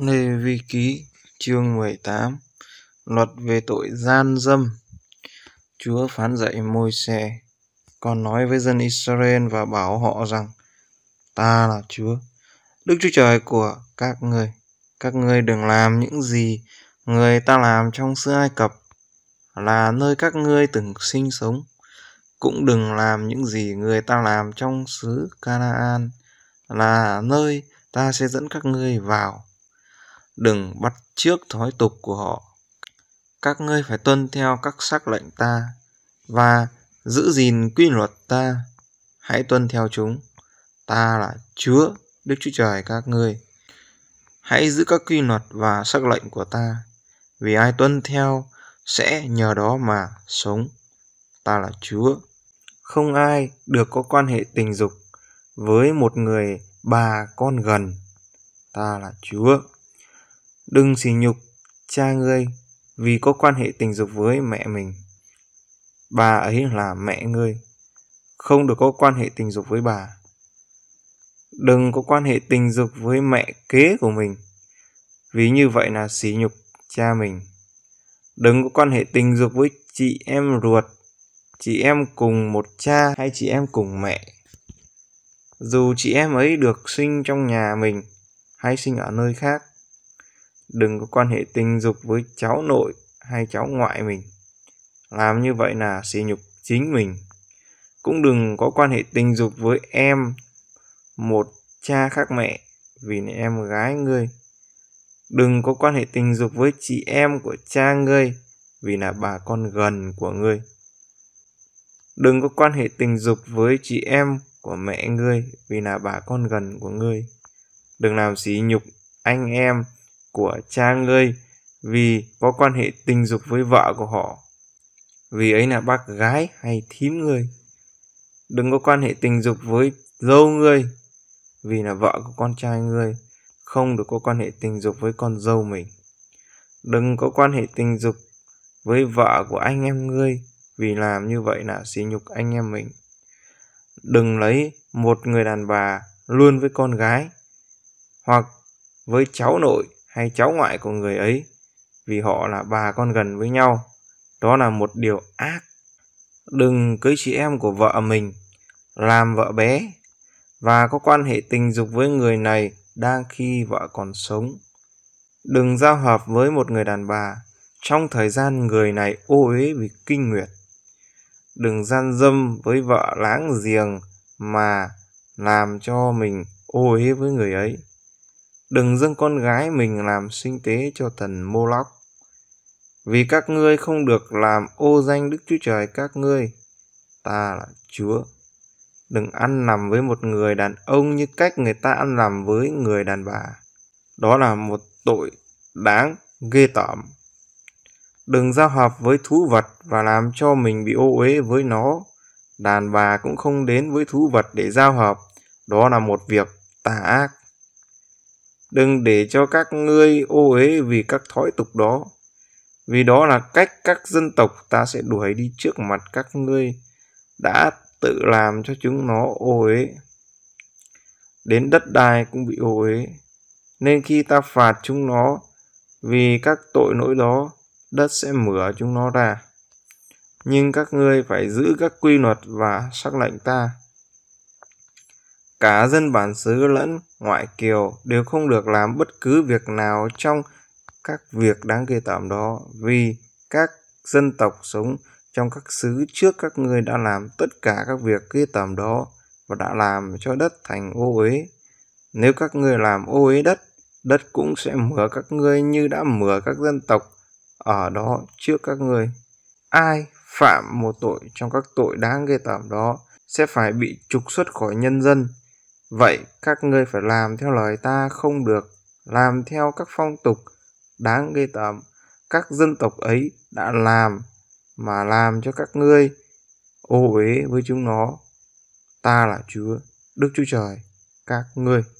Lê Vi Ký chương 18 Luật về tội gian dâm Chúa phán dạy môi xe còn nói với dân Israel và bảo họ rằng Ta là Chúa, Đức Chúa Trời của các người. Các ngươi đừng làm những gì người ta làm trong xứ Ai Cập là nơi các ngươi từng sinh sống. Cũng đừng làm những gì người ta làm trong xứ Canaan là nơi ta sẽ dẫn các ngươi vào đừng bắt trước thói tục của họ các ngươi phải tuân theo các sắc lệnh ta và giữ gìn quy luật ta hãy tuân theo chúng ta là chúa đức chúa trời các ngươi hãy giữ các quy luật và sắc lệnh của ta vì ai tuân theo sẽ nhờ đó mà sống ta là chúa không ai được có quan hệ tình dục với một người bà con gần ta là chúa Đừng sỉ nhục cha ngươi vì có quan hệ tình dục với mẹ mình. Bà ấy là mẹ ngươi. Không được có quan hệ tình dục với bà. Đừng có quan hệ tình dục với mẹ kế của mình. Vì như vậy là sỉ nhục cha mình. Đừng có quan hệ tình dục với chị em ruột, chị em cùng một cha hay chị em cùng mẹ. Dù chị em ấy được sinh trong nhà mình hay sinh ở nơi khác, đừng có quan hệ tình dục với cháu nội hay cháu ngoại mình. Làm như vậy là sỉ nhục chính mình. Cũng đừng có quan hệ tình dục với em một cha khác mẹ vì là em gái ngươi. Đừng có quan hệ tình dục với chị em của cha ngươi vì là bà con gần của ngươi. Đừng có quan hệ tình dục với chị em của mẹ ngươi vì là bà con gần của ngươi. Đừng làm sỉ nhục anh em của cha ngươi vì có quan hệ tình dục với vợ của họ. Vì ấy là bác gái hay thím ngươi. Đừng có quan hệ tình dục với dâu ngươi vì là vợ của con trai ngươi. Không được có quan hệ tình dục với con dâu mình. Đừng có quan hệ tình dục với vợ của anh em ngươi vì làm như vậy là xỉ nhục anh em mình. Đừng lấy một người đàn bà luôn với con gái hoặc với cháu nội hay cháu ngoại của người ấy vì họ là bà con gần với nhau. Đó là một điều ác. Đừng cưới chị em của vợ mình, làm vợ bé và có quan hệ tình dục với người này đang khi vợ còn sống. Đừng giao hợp với một người đàn bà trong thời gian người này ô uế vì kinh nguyệt. Đừng gian dâm với vợ láng giềng mà làm cho mình ô uế với người ấy đừng dâng con gái mình làm sinh tế cho thần Moloch, vì các ngươi không được làm ô danh đức chúa trời các ngươi ta là chúa đừng ăn nằm với một người đàn ông như cách người ta ăn nằm với người đàn bà đó là một tội đáng ghê tởm đừng giao hợp với thú vật và làm cho mình bị ô uế với nó đàn bà cũng không đến với thú vật để giao hợp đó là một việc tà ác Đừng để cho các ngươi ô uế vì các thói tục đó. Vì đó là cách các dân tộc ta sẽ đuổi đi trước mặt các ngươi đã tự làm cho chúng nó ô uế. Đến đất đai cũng bị ô uế. Nên khi ta phạt chúng nó vì các tội lỗi đó, đất sẽ mửa chúng nó ra. Nhưng các ngươi phải giữ các quy luật và sắc lệnh ta cả dân bản xứ lẫn ngoại kiều đều không được làm bất cứ việc nào trong các việc đáng ghê tởm đó vì các dân tộc sống trong các xứ trước các ngươi đã làm tất cả các việc ghê tởm đó và đã làm cho đất thành ô uế nếu các ngươi làm ô uế đất đất cũng sẽ mửa các ngươi như đã mửa các dân tộc ở đó trước các ngươi ai phạm một tội trong các tội đáng ghê tởm đó sẽ phải bị trục xuất khỏi nhân dân Vậy các ngươi phải làm theo lời ta không được, làm theo các phong tục đáng ghê tởm các dân tộc ấy đã làm mà làm cho các ngươi ô uế với chúng nó. Ta là Chúa, Đức Chúa Trời, các ngươi.